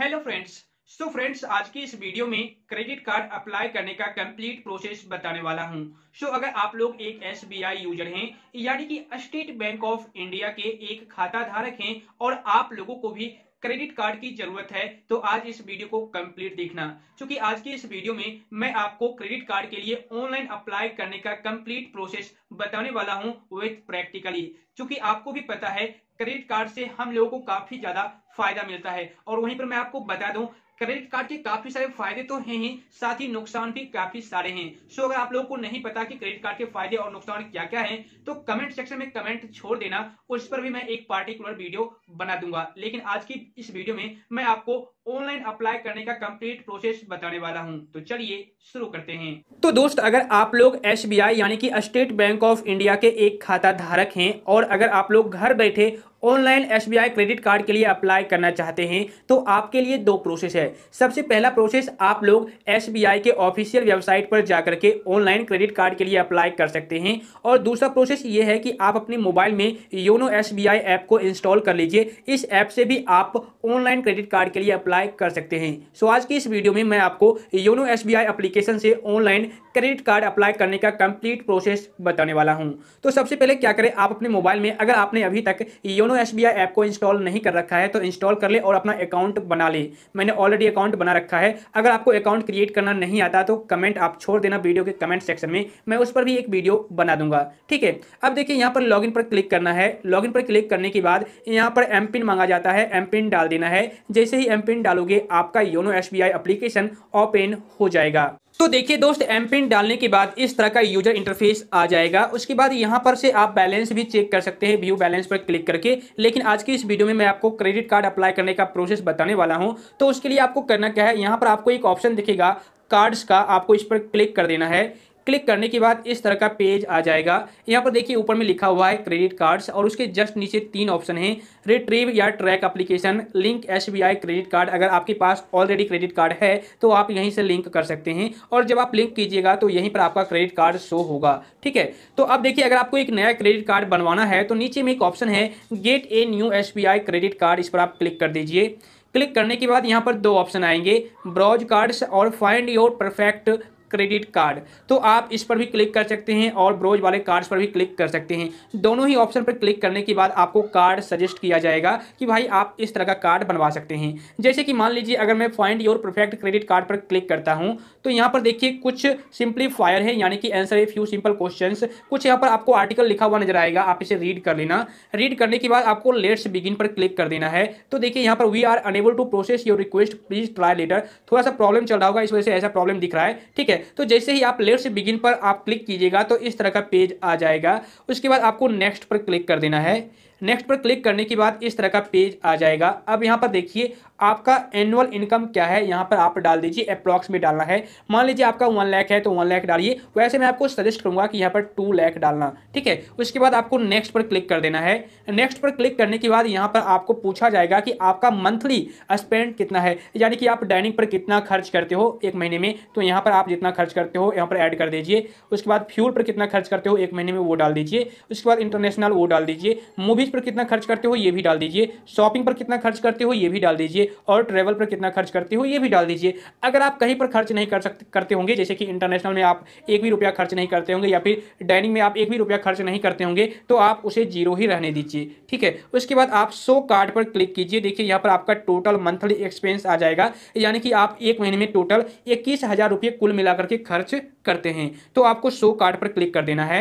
hello friends so friends आज की इस वीडियो में क्रेडिट कार्ड अप्लाई करने का कंप्लीट प्रोसेस बताने वाला हूं सो so, अगर आप लोग एक एस यूजर हैं यानी कि स्टेट बैंक ऑफ इंडिया के एक खाता धारक हैं और आप लोगों को भी क्रेडिट कार्ड की जरूरत है तो आज इस वीडियो को कंप्लीट देखना क्योंकि आज की इस वीडियो में मैं आपको क्रेडिट कार्ड के लिए ऑनलाइन अप्लाई करने का कंप्लीट प्रोसेस बताने वाला हूं विथ प्रैक्टिकली क्योंकि आपको भी पता है क्रेडिट कार्ड से हम लोगों को काफी ज्यादा फायदा मिलता है और वहीं पर मैं आपको बता दूं क्रेडिट कार्ड के काफी सारे फायदे तो हैं ही साथ ही नुकसान भी काफी सारे हैं सो अगर आप लोगों को नहीं पता कि क्रेडिट कार्ड के फायदे और नुकसान क्या क्या हैं तो कमेंट सेक्शन में कमेंट छोड़ देना उस पर भी मैं एक पार्टिकुलर वीडियो बना दूंगा लेकिन आज की इस वीडियो में मैं आपको ऑनलाइन अप्लाई करने का कंप्लीट प्रोसेस बताने वाला हूं तो चलिए शुरू करते हैं तो दोस्त अगर आप लोग एस यानी कि स्टेट बैंक ऑफ इंडिया के एक खाता धारक हैं और अगर आप लोग घर बैठे ऑनलाइन एस क्रेडिट कार्ड के लिए अप्लाई करना चाहते हैं तो आपके लिए दो प्रोसेस है सबसे पहला प्रोसेस आप लोग एस के ऑफिशियल वेबसाइट पर जाकर के ऑनलाइन क्रेडिट कार्ड के लिए अप्लाई कर सकते हैं और दूसरा प्रोसेस ये है कि आप अपने मोबाइल में योनो एस ऐप को इंस्टॉल कर लीजिए इस ऐप से भी आप ऑनलाइन क्रेडिट कार्ड के लिए अप्लाई अप्लाई कर सकते हैं सो आज की इस वीडियो में मैं आपको योनो एस बी एप्लीकेशन से ऑनलाइन क्रेडिट कार्ड अप्लाई करने का कंप्लीट प्रोसेस बताने वाला हूं तो सबसे पहले क्या करें आप अपने मोबाइल में अगर आपने अभी तक योनो एस ऐप को इंस्टॉल नहीं कर रखा है तो इंस्टॉल कर ले और अपना अकाउंट बना ले मैंने ऑलरेडी अकाउंट बना रखा है अगर आपको अकाउंट क्रिएट करना नहीं आता तो कमेंट आप छोड़ देना वीडियो के कमेंट सेक्शन में मैं उस पर भी एक वीडियो बना दूंगा ठीक है अब देखिए यहाँ पर लॉग पर क्लिक करना है लॉग पर क्लिक करने के बाद यहाँ पर एम मांगा जाता है एम डाल देना है जैसे ही एम एम डालोगे आपका YONO S B application open हो जाएगा तो देखिए दोस्त एम पिन डालने के बाद इस तरह का यूजर इंटरफेस आ जाएगा उसके बाद यहाँ पर से आप बैलेंस भी चेक कर सकते हैं व्यू बैलेंस पर क्लिक करके लेकिन आज की इस वीडियो में मैं आपको क्रेडिट कार्ड अप्लाई करने का प्रोसेस बताने वाला हूँ तो उसके लिए आपको करना क्या है यहाँ पर आपको एक ऑप्शन दिखेगा कार्ड्स का आपको इस पर क्लिक कर देना है क्लिक करने के बाद इस तरह का पेज आ जाएगा यहाँ पर देखिए ऊपर में लिखा हुआ है क्रेडिट कार्ड्स और उसके जस्ट नीचे तीन ऑप्शन हैं रिट्रीव या track application link S credit card अगर आपके पास ऑलरेडी क्रेडिट कार्ड है तो आप यहीं से लिंक कर सकते हैं और जब आप लिंक कीजिएगा तो यहीं पर आपका क्रेडिट कार्ड शो होगा ठीक है तो अब देखिए अगर आपको एक नया क्रेडिट कार्ड बनवाना है तो नीचे में एक ऑप्शन है get a new S credit card इस पर आप क्लिक कर दीजिए क्लिक करने के बाद यहाँ पर दो ऑप्शन आएंगे ब्रॉज कार्ड्स और find your perfect credit card तो आप इस पर भी क्लिक कर सकते हैं और ब्रोज वाले कार्ड्स पर भी क्लिक कर सकते हैं दोनों ही ऑप्शन पर क्लिक करने के बाद आपको कार्ड सजेस्ट किया जाएगा कि भाई आप इस तरह का कार्ड बनवा सकते हैं जैसे कि मान लीजिए अगर मैं find your perfect credit card पर क्लिक करता हूँ तो यहाँ पर देखिए कुछ सिंप्लीफायर है यानी कि answer a few simple question कुछ यहाँ पर आपको आर्टिकल लिखा हुआ नजर आएगा आप इसे रीड कर लेना रीड करने के बाद आपको लेट्स बिगिन पर क्लिक कर देना है तो देखिए यहाँ पर we are unable to process your request please try later थोड़ा सा प्रॉब्लम चल रहा होगा इस वजह से ऐसा प्रॉब्लम दिख रहा है ठीक है तो जैसे ही आप लेट से बिगिन पर आप क्लिक कीजिएगा तो इस तरह का पेज आ जाएगा उसके बाद आपको नेक्स्ट पर क्लिक कर देना है नेक्स्ट पर क्लिक करने के बाद इस तरह का पेज आ जाएगा अब यहाँ पर देखिए आपका एनुअल इनकम क्या है यहाँ पर आप डाल दीजिए अप्रॉक्स में डालना है मान लीजिए आपका वन लाख है तो वन लाख डालिए वैसे मैं आपको सजेस्ट करूँगा कि यहाँ पर टू लाख डालना ठीक है उसके बाद आपको नेक्स्ट पर क्लिक कर देना है नेक्स्ट पर क्लिक करने के बाद यहाँ पर आपको पूछा जाएगा कि आपका मंथली स्पेंड कितना है यानी कि आप डाइनिंग पर कितना खर्च करते हो एक महीने में तो यहाँ पर आप जितना खर्च करते हो यहाँ पर ऐड कर दीजिए उसके बाद फ्यूल पर कितना खर्च करते हो एक महीने में वो डाल दीजिए उसके बाद इंटरनेशनल वो डाल दीजिए मूवीज पर कितना खर्च करते हो ये भी डाल दीजिए शॉपिंग पर कितना खर्च करते हो ये भी डाल दीजिए और ट्रैवल पर कितना खर्च करते हो ये भी डाल दीजिए अगर आप कहीं पर खर्च नहीं कर सकते करते होंगे जैसे कि इंटरनेशनल में आप एक भी रुपया खर्च नहीं करते होंगे या फिर डाइनिंग में आप एक भी रुपया खर्च नहीं करते होंगे तो आप उसे जीरो ही रहने दीजिए ठीक है उसके बाद आप सो कार्ड पर क्लिक कीजिए देखिए यहाँ पर आपका टोटल मंथली एक्सपेंस आ जाएगा यानी कि आप एक महीने में टोटल इक्कीस हज़ार रुपये कुल मिलाकर के खर्च करते हैं तो आपको शो कार्ड पर क्लिक कर देना है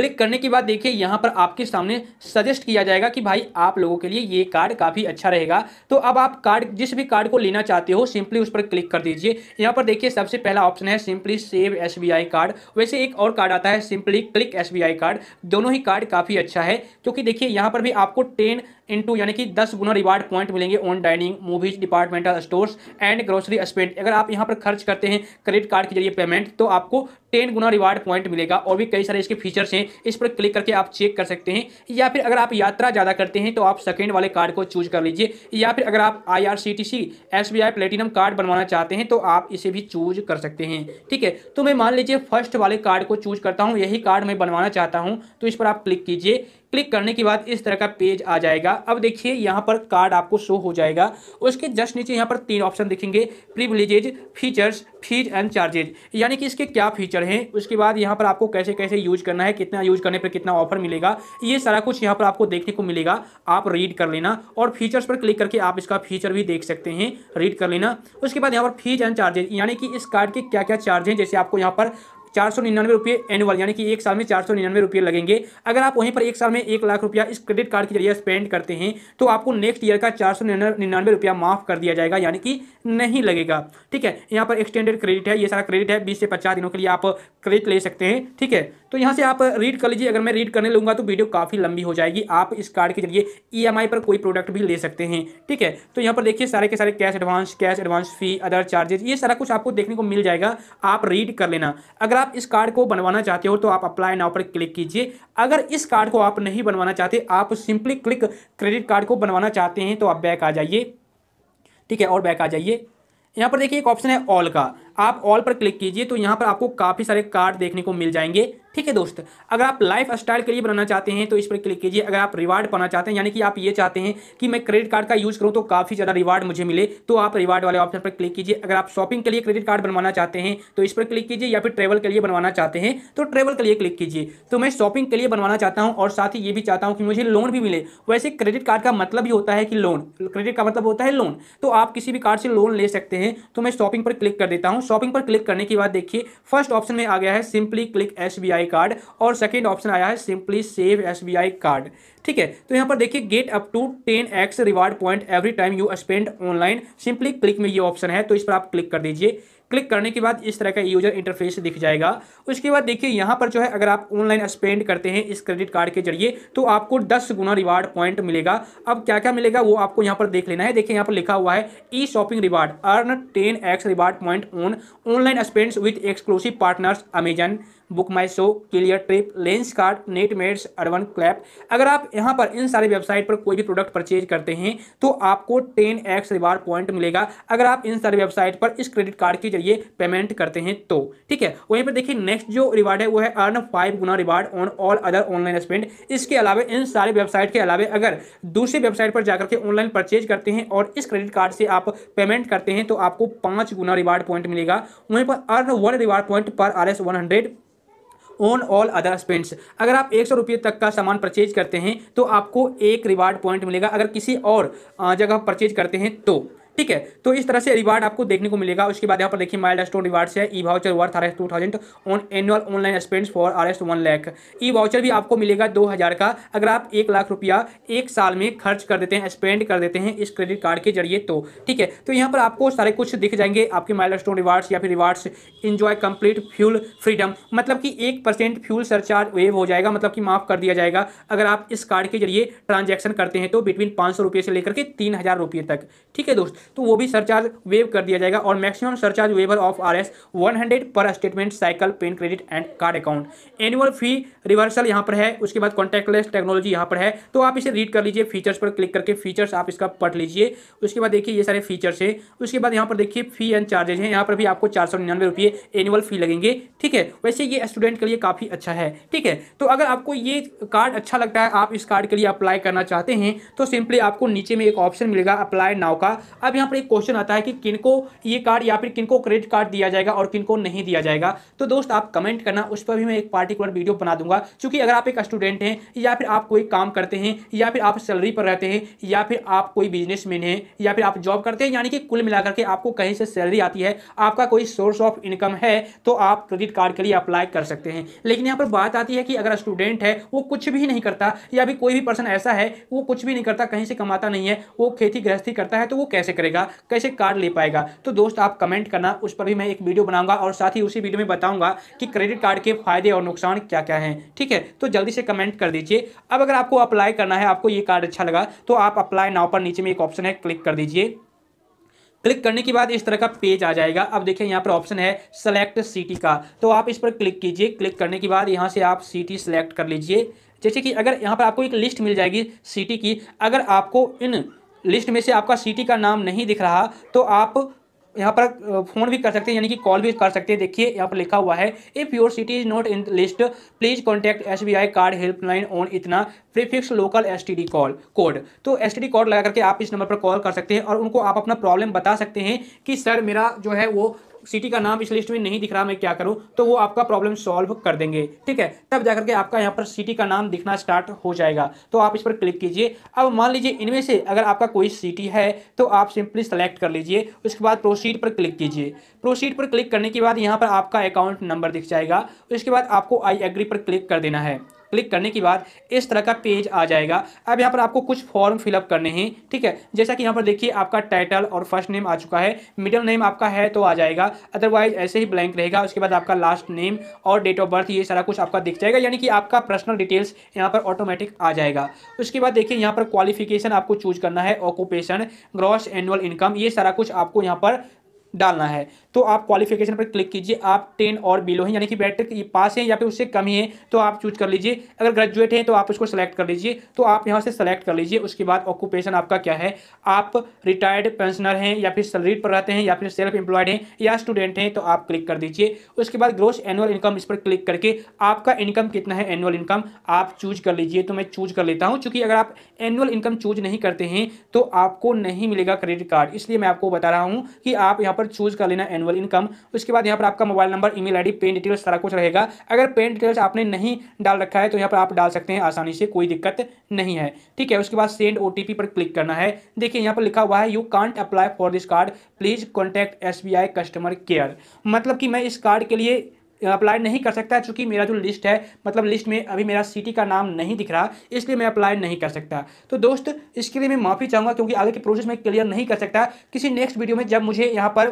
क्लिक करने के बाद देखिए यहाँ पर आपके सामने सजेस्ट किया जाएगा कि भाई आप लोगों के लिए ये कार्ड काफ़ी अच्छा रहेगा तो अब आप कार्ड जिस भी कार्ड को लेना चाहते हो सिंपली उस पर क्लिक कर दीजिए यहाँ पर देखिए सबसे पहला ऑप्शन है सिंपली सेव एस कार्ड वैसे एक और कार्ड आता है सिंपली क्लिक एस कार्ड दोनों ही कार्ड काफ़ी अच्छा है क्योंकि देखिए यहाँ पर भी आपको टेन इंटू यानी कि दस गुना रिवार्ड पॉइंट मिलेंगे on dining movies departmental stores and grocery spend अगर आप यहाँ पर खर्च करते हैं क्रेडिट कार्ड के जरिए पेमेंट तो आपको टेन गुना रिवार्ड पॉइंट मिलेगा और भी कई सारे इसके फीचर्स हैं इस पर क्लिक करके आप चेक कर सकते हैं या फिर अगर आप यात्रा ज़्यादा करते हैं तो आप सेकेंड वाले कार्ड को चूज कर लीजिए या फिर अगर आप I R C T C S B I platinum card बनवाना चाहते हैं तो आप इसे भी चूज कर सकते हैं ठीक है तो मैं मान लीजिए फर्स्ट वाले कार्ड को चूज करता हूँ यही कार्ड मैं बनवाना चाहता हूँ तो इस पर आप क्लिक कीजिए क्लिक करने के बाद इस तरह का पेज आ जाएगा अब देखिए यहाँ पर कार्ड आपको शो हो जाएगा उसके जस्ट नीचे यहाँ पर तीन ऑप्शन दिखेंगे privileges features fees and charges यानी कि इसके क्या फीचर हैं उसके बाद यहाँ पर आपको कैसे कैसे यूज करना है कितना यूज करने पर कितना ऑफर मिलेगा ये सारा कुछ यहाँ पर आपको देखने को मिलेगा आप रीड कर लेना और फीचर्स पर क्लिक करके आप इसका फीचर भी देख सकते हैं रीड कर लेना उसके बाद यहाँ पर फीज एंड चार्जेज यानी कि इस कार्ड के क्या क्या चार्ज हैं जैसे आपको यहाँ पर चार सौ निन्यानवे रुपये एनुअल यानी कि एक साल में चार सौ निन्यानवे रुपये लगेंगे अगर आप वहीं पर एक साल में एक लाख रुपया इस क्रेडिट कार्ड के जरिए स्पेंड करते हैं तो आपको नेक्स्ट ईयर का चार सौ निन्यानवे रुपया माफ कर दिया जाएगा यानी कि नहीं लगेगा ठीक है यहाँ पर एक्सटेंडेड क्रेडिट है ये सारा क्रेडिट है बीस से पचास दिनों के लिए आप क्रेडिट ले सकते हैं ठीक है तो यहाँ से आप रीड कर लीजिए अगर मैं रीड करने लूँगा तो वीडियो काफ़ी लंबी हो जाएगी आप इस कार्ड के जरिए ई e पर कोई प्रोडक्ट भी ले सकते हैं ठीक है तो यहाँ पर देखिए सारे के सारे cash advance cash advance fee other charges ये सारा कुछ आपको देखने को मिल जाएगा आप रीड कर लेना अगर आप इस कार्ड को बनवाना चाहते हो तो आप अप्लाई नाव पर क्लिक कीजिए अगर इस कार्ड को आप नहीं बनवाना चाहते आप सिंपली क्लिक क्रेडिट कार्ड को बनवाना चाहते हैं तो आप बैक आ जाइए ठीक है और बैक आ जाइए यहाँ पर देखिए एक ऑप्शन है ऑल का आप ऑल पर क्लिक कीजिए तो यहाँ पर आपको काफ़ी सारे कार्ड देखने को मिल जाएंगे ठीक है दोस्त अगर आप लाइफ स्टाइल के लिए बनाना चाहते हैं तो इस पर क्लिक कीजिए अगर आप रिवार्ड पाना चाहते हैं यानी कि आप ये चाहते हैं कि मैं क्रेडिट कार्ड का यूज़ करूँ तो काफ़ी ज़्यादा रिवार्ड मुझे मिले तो आप रिवार्ड वाले ऑप्शन पर क्लिक कीजिए अगर आप शॉपिंग के लिए क्रेडिट कार्ड बनवाना चाहते हैं तो इस पर क्लिक कीजिए या फिर ट्रेवल के लिए बनवाना चाहते हैं तो ट्रेवल के लिए क्लिक कीजिए तो मैं शॉपिंग के लिए बनवाना चाहता हूँ और साथ ही ये भी चाहता हूँ कि मुझे लोन भी मिले वैसे क्रेडिट कार्ड का मतलब ही होता है कि लोन क्रेडिट का मतलब होता है लोन तो आप किसी भी कार्ड से लोन ले सकते हैं तो मैं शॉपिंग पर क्लिक कर देता हूँ शॉपिंग पर क्लिक करने के बाद देखिए फर्स्ट ऑप्शन में आ गया है simply click S B I card और सेकेंड ऑप्शन आया है सिंपली सेव एस कार्ड ठीक है तो यहाँ पर देखिए get up to ten X reward point every time you spend online simply click में ये ऑप्शन है तो इस पर आप क्लिक कर दीजिए क्लिक करने के बाद इस तरह का यूजर इंटरफेस दिख जाएगा उसके बाद देखिए यहाँ पर जो है अगर आप ऑनलाइन स्पेंड करते हैं इस क्रेडिट कार्ड के जरिए तो आपको दस गुना रिवार्ड पॉइंट मिलेगा अब क्या क्या मिलेगा वो आपको यहाँ पर देख लेना है देखिए यहाँ पर लिखा हुआ है e shopping reward earn ten X reward point on online spends with exclusive partners Amazon BookMyShow Cleartrip Lenskart Netmeds UrbanClap अगर आप यहाँ पर इन सारे वेबसाइट पर कोई भी प्रोडक्ट परचेज करते हैं तो आपको टेन एक्स रिवार्ड पॉइंट मिलेगा अगर आप इन सारे वेबसाइट पर इस क्रेडिट कार्ड के जरिए पेमेंट करते हैं तो ठीक है वहीं पर देखिए नेक्स्ट जो रिवार्ड है वो है अर्न फाइव गुना reward on all other online spend इसके अलावा इन सारे वेबसाइट के अलावा अगर दूसरी वेबसाइट पर जाकर के ऑनलाइन परचेज करते हैं और इस क्रेडिट कार्ड से आप पेमेंट करते हैं तो आपको पाँच गुना रिवार्ड पॉइंट मिलेगा वहीं पर earn one reward point per R S one hundred on all other spends अगर आप एक सौ तक का सामान परचेज करते हैं तो आपको एक रिवार्ड पॉइंट मिलेगा अगर किसी और जगह परचेज करते हैं तो ठीक है तो इस तरह से रिवार्ड आपको देखने को मिलेगा उसके बाद यहाँ पर देखिए माइल्ड स्टोन रिवार्ड है e voucher worth R S two thousand on annual online spends for R S one lakh e voucher भी आपको मिलेगा दो हज़ार का अगर आप एक लाख रुपया एक साल में खर्च कर देते हैं स्पेंड कर देते हैं इस क्रेडिट कार्ड के जरिए तो ठीक है तो यहाँ पर आपको सारे कुछ दिख जाएंगे आपके माइल्ड स्टोन रिवार्ड्स या फिर rewards enjoy complete fuel freedom मतलब कि एक परसेंट फ्यूल सरचार्ज वेव हो जाएगा मतलब कि माफ़ कर दिया जाएगा अगर आप इस कार्ड के जरिए ट्रांजेक्शन करते हैं तो बिटवीन पाँच सौ रुपये से लेकर के तीन हज़ार रुपये तक ठीक है दोस्त तो वो भी सरचार्ज वेव कर दिया जाएगा और maximum surcharge waiver of R S per statement cycle PAN credit and card account annual fee reversal यहाँ पर है उसके बाद कॉन्टैक्टलेस टेक्नोलॉजी यहाँ पर है तो आप इसे रीड कर लीजिए फीचर्स पर क्लिक करके फीचर्स आप इसका पढ़ लीजिए उसके बाद देखिए ये सारे फीचर्स है उसके बाद यहाँ पर देखिए फी एंड चार्जेज हैं यहाँ पर भी आपको चार सौ निन्यानवे रुपये एनुअल फी लगेंगे ठीक है वैसे ये स्टूडेंट के लिए काफ़ी अच्छा है ठीक है तो अगर आपको ये कार्ड अच्छा लगता है आप इस कार्ड के लिए अप्लाई करना चाहते हैं तो सिंपली आपको नीचे में एक ऑप्शन मिलेगा अप्लाई नाव का अब यहाँ पर एक क्वेश्चन आता है कि किनको ये कार्ड या फिर किनको क्रेडिट कार्ड दिया जाएगा और किनको नहीं दिया जाएगा तो दोस्त आप कमेंट करना उस पर भी मैं एक पार्टिकुलर वीडियो बना दूंगा क्योंकि अगर आप एक स्टूडेंट हैं या फिर आप कोई काम करते हैं या फिर आप सैलरी पर रहते हैं या फिर आप कोई बिजनेसमैन हैं या फिर आप जॉब करते हैं यानी कि कुल मिलाकर के आपको कहीं से सैलरी आती है आपका कोई सोर्स ऑफ इनकम है तो आप क्रेडिट कार्ड के लिए अप्लाई कर सकते हैं लेकिन यहाँ पर बात आती है कि अगर स्टूडेंट है वो कुछ भी नहीं करता या फिर कोई भी पर्सन ऐसा है वो कुछ भी नहीं करता कहीं से कमाता नहीं है वो खेती गृहस्थी करता है तो वो कैसे करेगा कैसे कार्ड ले पाएगा तो दोस्त आप कमेंट करना उस पर भी मैं एक वीडियो बनाऊंगा और साथ ही उसी वीडियो में बताऊंगा कि क्रेडिट कार्ड के फायदे और नुकसान क्या क्या हैं ठीक है तो जल्दी से कमेंट कर दीजिए अब अगर आपको अप्लाई करना है आपको ये कार्ड अच्छा लगा तो आप अप्लाई नाव पर नीचे में एक ऑप्शन है क्लिक कर दीजिए क्लिक करने के बाद इस तरह का पेज आ जाएगा अब देखिए यहाँ पर ऑप्शन है सेलेक्ट सिटी का तो आप इस पर क्लिक कीजिए क्लिक करने के बाद यहाँ से आप सिटी सेलेक्ट कर लीजिए जैसे कि अगर यहाँ पर आपको एक लिस्ट मिल जाएगी सिटी की अगर आपको इन लिस्ट में से आपका सिटी का नाम नहीं दिख रहा तो आप यहाँ पर फ़ोन भी कर सकते हैं यानी कि कॉल भी कर सकते हैं देखिए यहाँ पर लिखा हुआ है if your city is not in list please contact S B I card helpline on इतना prefix local S T D call code तो एस टी डी कोड लगा करके आप इस नंबर पर कॉल कर सकते हैं और उनको आप अपना प्रॉब्लम बता सकते हैं कि सर मेरा जो है वो सिटी का नाम इस लिस्ट में नहीं दिख रहा मैं क्या करूँ तो वो आपका प्रॉब्लम सॉल्व कर देंगे ठीक है तब जाकर के आपका यहाँ पर सिटी का नाम दिखना स्टार्ट हो जाएगा तो आप इस पर क्लिक कीजिए अब मान लीजिए इनमें से अगर आपका कोई सिटी है तो आप सिंपली सेलेक्ट कर लीजिए उसके बाद प्रोसीड पर क्लिक कीजिए प्रोसीड पर क्लिक करने के बाद यहाँ पर आपका अकाउंट नंबर दिख जाएगा उसके बाद आपको आई एग्री पर क्लिक कर देना है क्लिक करने के बाद इस तरह का पेज आ जाएगा अब यहाँ पर आपको कुछ फॉर्म फिलअप करने हैं ठीक है जैसा कि यहाँ पर देखिए आपका टाइटल और फर्स्ट नेम आ चुका है मिडिल नेम आपका है तो आ जाएगा अदरवाइज ऐसे ही ब्लैंक रहेगा उसके बाद आपका लास्ट नेम और डेट ऑफ बर्थ ये सारा कुछ आपका दिख जाएगा यानी कि आपका पर्सनल डिटेल्स यहाँ पर ऑटोमेटिक आ जाएगा उसके बाद देखिए यहाँ पर क्वालिफिकेशन आपको चूज करना है ऑक्यूपेशन ग्रॉस एनुअल इनकम ये सारा कुछ आपको यहाँ पर डालना है तो आप क्वालिफिकेशन पर क्लिक कीजिए आप टेन और बिलो हैं यानी कि ये पास हैं या फिर उससे कम ही है तो आप चूज कर लीजिए अगर ग्रेजुएट हैं तो आप उसको सेलेक्ट कर लीजिए तो आप यहाँ से सेलेक्ट कर लीजिए उसके बाद ऑक्यूपेशन आपका क्या है आप रिटायर्ड पेंशनर हैं या फिर सैलरीड पर रहते हैं या फिर सेल्फ एम्प्लॉयड हैं या स्टूडेंट हैं तो आप क्लिक कर दीजिए उसके बाद ग्रोस एनुअल इनकम इस पर क्लिक करके आपका इनकम कितना है एनुअल इनकम आप चूज कर लीजिए तो मैं चूज कर लेता हूँ चूँकि अगर आप एनुअल इनकम चूज नहीं करते हैं तो आपको नहीं मिलेगा क्रेडिट कार्ड इसलिए मैं आपको बता रहा हूँ कि आप यहाँ पर चूज कर लेना एनुअल इनकम उसके बाद यहाँ पर आपका mobile number email ID PAN details सारा कुछ रहेगा अगर पेन डिटेल्स आपने नहीं डाल रखा है तो यहाँ पर आप डाल सकते हैं आसानी से कोई दिक्कत नहीं है ठीक है उसके बाद सेंड ओ पर क्लिक करना है देखिए यहाँ पर लिखा हुआ है you can't apply for this card please contact S customer care मतलब कि मैं इस कार्ड के लिए अप्लाई नहीं कर सकता चूँकि मेरा जो लिस्ट है मतलब लिस्ट में अभी मेरा सिटी का नाम नहीं दिख रहा इसलिए मैं अप्लाई नहीं कर सकता तो दोस्त इसके लिए मैं माफ़ी चाहूँगा क्योंकि आगे के प्रोसेस में क्लियर नहीं कर सकता किसी नेक्स्ट वीडियो में जब मुझे यहाँ पर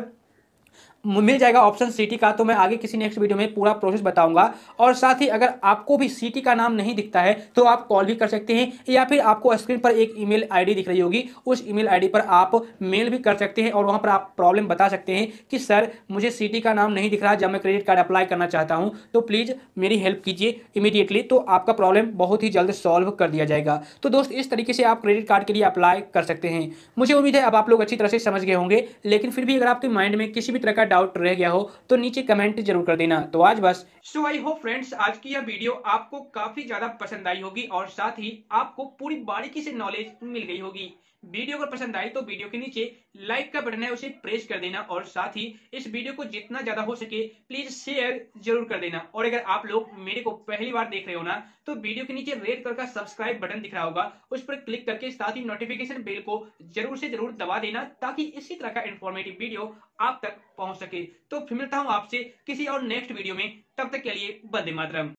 मिल जाएगा ऑप्शन सिटी का तो मैं आगे किसी नेक्स्ट वीडियो में पूरा प्रोसेस बताऊंगा और साथ ही अगर आपको भी सिटी का नाम नहीं दिखता है तो आप कॉल भी कर सकते हैं या फिर आपको स्क्रीन पर एक ईमेल आईडी दिख रही होगी उस ईमेल आईडी पर आप मेल भी कर सकते हैं और वहाँ पर आप प्रॉब्लम बता सकते हैं कि सर मुझे सिटी का नाम नहीं दिख रहा जब मैं क्रेडिट कार्ड अप्लाई करना चाहता हूँ तो प्लीज़ मेरी हेल्प कीजिए इमीडिएटली तो आपका प्रॉब्लम बहुत ही जल्द सॉल्व कर दिया जाएगा तो दोस्त इस तरीके से आप क्रेडिट कार्ड के लिए अप्लाई कर सकते हैं मुझे उम्मीद है अब आप लोग अच्छी तरह से समझ गए होंगे लेकिन फिर भी अगर आपके माइंड में किसी भी तरह का डाउट रह गया हो तो नीचे कमेंट जरूर कर देना तो आज बस सो आई होप फ्रेंड्स आज की यह वीडियो आपको काफी ज्यादा पसंद आई होगी और साथ ही आपको पूरी बारीकी से नॉलेज मिल गई होगी वीडियो अगर पसंद आए तो वीडियो के नीचे लाइक का बटन है उसे प्रेस कर देना और साथ ही इस वीडियो को जितना ज्यादा हो सके प्लीज शेयर जरूर कर देना और अगर आप लोग मेरे को पहली बार देख रहे हो ना तो वीडियो के नीचे रेड कलर का सब्सक्राइब बटन दिख रहा होगा उस पर क्लिक करके साथ ही नोटिफिकेशन बेल को जरूर से जरूर दबा देना ताकि इसी तरह का इन्फॉर्मेटिव वीडियो आप तक पहुंच सके तो फिर मिलता हूं आपसे किसी और नेक्स्ट वीडियो में तब तक के लिए बंदे मातरम